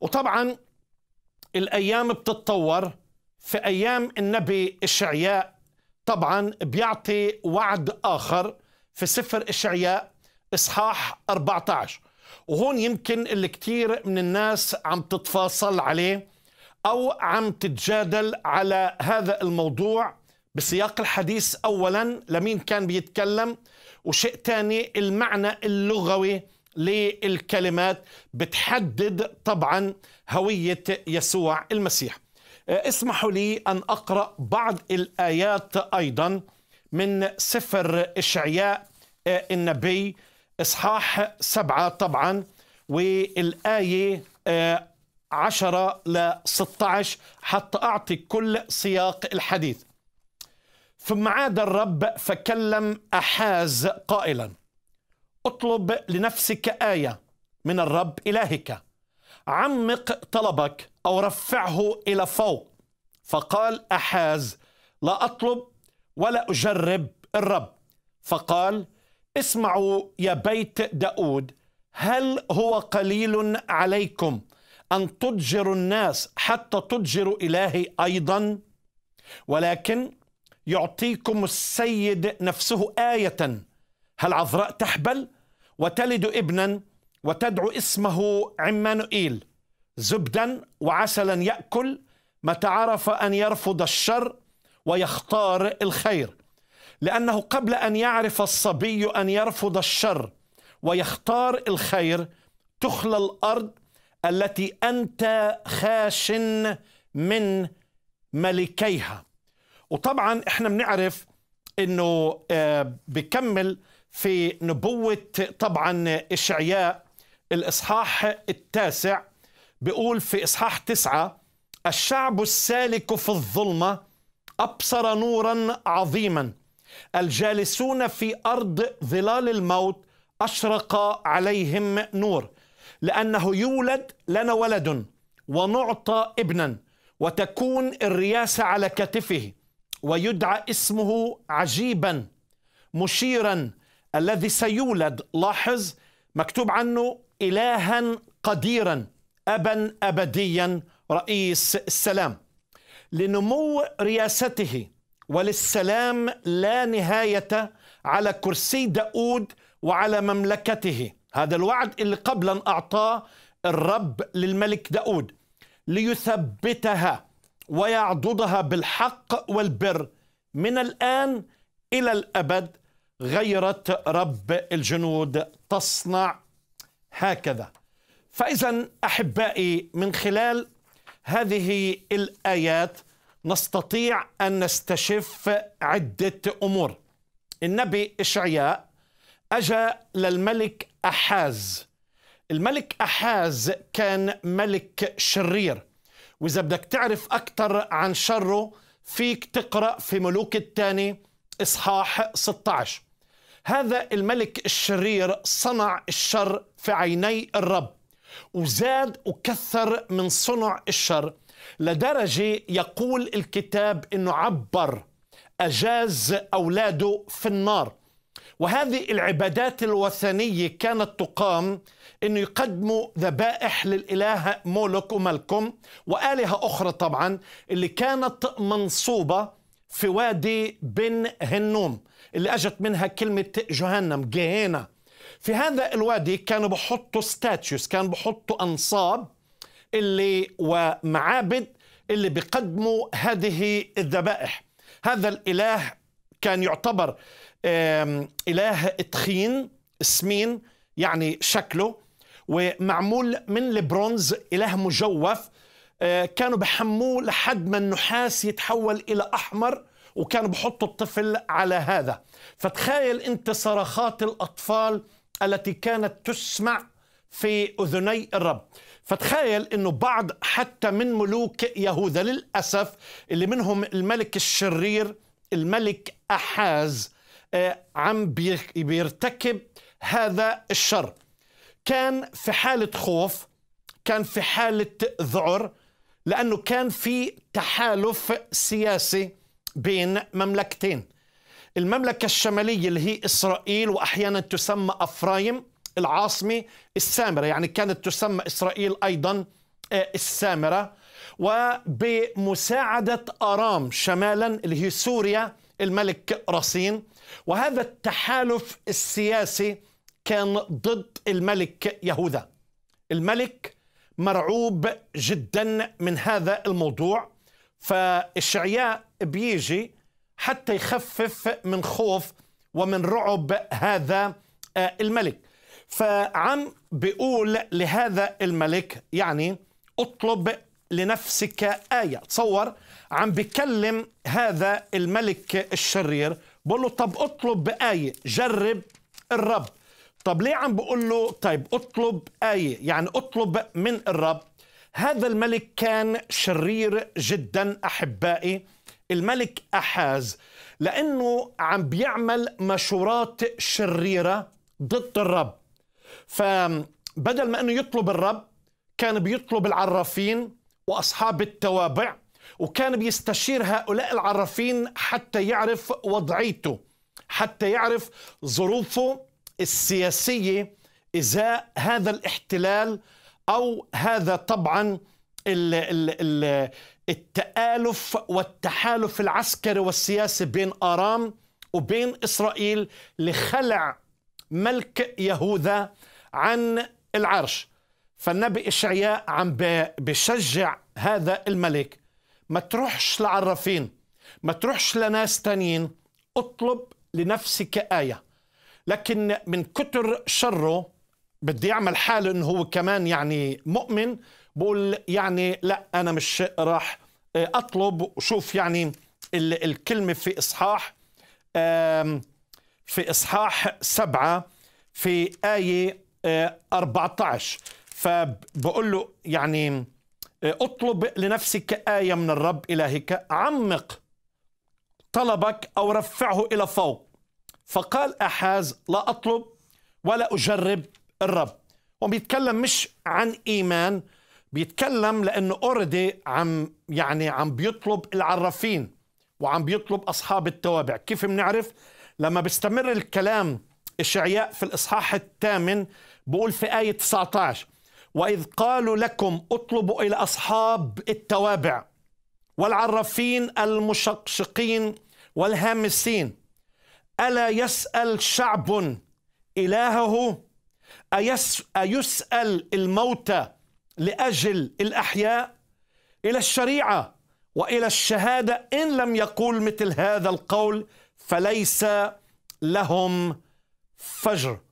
وطبعا الايام بتتطور في ايام النبي اشعياء طبعا بيعطي وعد اخر في سفر اشعياء اصحاح 14 وهون يمكن اللي كتير من الناس عم تتفاصل عليه او عم تتجادل على هذا الموضوع بسياق الحديث اولا لمين كان بيتكلم وشيء ثاني المعنى اللغوي للكلمات بتحدد طبعا هوية يسوع المسيح آه، اسمحوا لي أن أقرأ بعض الآيات أيضا من سفر إشعياء آه، النبي إصحاح سبعة طبعا والآية آه، عشرة ل 16 حتى أعطي كل سياق الحديث ثم عاد الرب فكلم أحاز قائلا اطلب لنفسك آية من الرب إلهك عمق طلبك أو رفعه إلى فوق فقال أحاز لا أطلب ولا أجرب الرب فقال اسمعوا يا بيت داود هل هو قليل عليكم أن تضجروا الناس حتى تضجروا إلهي أيضا ولكن يعطيكم السيد نفسه آية هل عذراء تحبل؟ وتلد ابنا وتدعو اسمه عمانوئيل زبدا وعسلا ياكل متى عرف ان يرفض الشر ويختار الخير لانه قبل ان يعرف الصبي ان يرفض الشر ويختار الخير تخلى الارض التي انت خاش من ملكيها وطبعا احنا بنعرف انه آه، بكمل في نبوة طبعا إشعياء الإصحاح التاسع بيقول في إصحاح تسعة الشعب السالك في الظلمة أبصر نورا عظيما الجالسون في أرض ظلال الموت أشرق عليهم نور لأنه يولد لنا ولد ونعطى ابنا وتكون الرياسة على كتفه ويدعى اسمه عجيبا مشيرا الذي سيولد لاحظ مكتوب عنه إلها قديرا أبا أبديا رئيس السلام لنمو رياسته وللسلام لا نهاية على كرسي داود وعلى مملكته هذا الوعد اللي قبلا أعطاه الرب للملك داود ليثبتها ويعضدها بالحق والبر من الآن إلى الأبد غيرت رب الجنود تصنع هكذا فاذا احبائي من خلال هذه الايات نستطيع ان نستشف عده امور النبي اشعياء اجا للملك احاز الملك احاز كان ملك شرير واذا بدك تعرف اكثر عن شره فيك تقرا في ملوك الثاني اصحاح 16 هذا الملك الشرير صنع الشر في عيني الرب وزاد وكثر من صنع الشر لدرجة يقول الكتاب أنه عبر أجاز أولاده في النار وهذه العبادات الوثنية كانت تقام أنه يقدموا ذبائح للإله مولك وملكم وآلهة أخرى طبعا اللي كانت منصوبة في وادي بن هنوم اللي اجت منها كلمه جهنم جهينا في هذا الوادي كانوا بحطوا ستاتيوس كانوا بحطوا انصاب اللي ومعابد اللي بيقدموا هذه الذبائح هذا الاله كان يعتبر اله تخين سمين يعني شكله ومعمول من البرونز اله مجوف آه، كانوا بحموه لحد ما النحاس يتحول إلى أحمر وكانوا بحطوا الطفل على هذا فتخيل أنت صرخات الأطفال التي كانت تسمع في أذني الرب فتخيل أنه بعض حتى من ملوك يهوذا للأسف اللي منهم الملك الشرير الملك أحاز آه، عم بيرتكب هذا الشر كان في حالة خوف كان في حالة ذعر لأنه كان في تحالف سياسي بين مملكتين المملكة الشمالية اللي هي إسرائيل وأحيانا تسمى أفرايم العاصمة السامرة يعني كانت تسمى إسرائيل أيضا آه، السامرة وبمساعدة أرام شمالا اللي هي سوريا الملك رصين وهذا التحالف السياسي كان ضد الملك يهوذا الملك مرعوب جدا من هذا الموضوع فالشعياء بيجي حتى يخفف من خوف ومن رعب هذا آه، الملك فعم بيقول لهذا الملك يعني اطلب لنفسك آية تصور عم بكلم هذا الملك الشرير بقول له طب اطلب آية جرب الرب طب ليه عم بقول له طيب اطلب آية يعني اطلب من الرب هذا الملك كان شرير جدا أحبائي الملك أحاز لأنه عم بيعمل مشورات شريرة ضد الرب فبدل ما أنه يطلب الرب كان بيطلب العرافين وأصحاب التوابع وكان بيستشير هؤلاء العرافين حتى يعرف وضعيته حتى يعرف ظروفه السياسية إزاء هذا الاحتلال أو هذا طبعا التآلف والتحالف العسكري والسياسي بين آرام وبين إسرائيل لخلع ملك يهوذا عن العرش فالنبي إشعياء عم بشجع هذا الملك ما تروحش لعرافين ما تروحش لناس تانيين اطلب لنفسك آية لكن من كتر شره بدي يعمل حاله انه هو كمان يعني مؤمن بقول يعني لا انا مش راح آه، اطلب وشوف يعني الكلمه في اصحاح في اصحاح سبعه في ايه 14 آه، فبقول له يعني آه، اطلب لنفسك ايه من الرب الهك عمق طلبك او رفعه الى فوق فقال أحاز لا أطلب ولا أجرب الرب وبيتكلم مش عن إيمان بيتكلم لأنه أوردي عم يعني عم بيطلب العرافين وعم بيطلب أصحاب التوابع كيف بنعرف لما بيستمر الكلام إشعياء في الإصحاح الثامن بقول في آية 19 وإذ قالوا لكم اطلبوا إلى أصحاب التوابع والعرافين المشقشقين والهامسين ألا يسأل شعب إلهه أيس أيسأل الموتى لأجل الأحياء إلى الشريعة وإلى الشهادة إن لم يقول مثل هذا القول فليس لهم فجر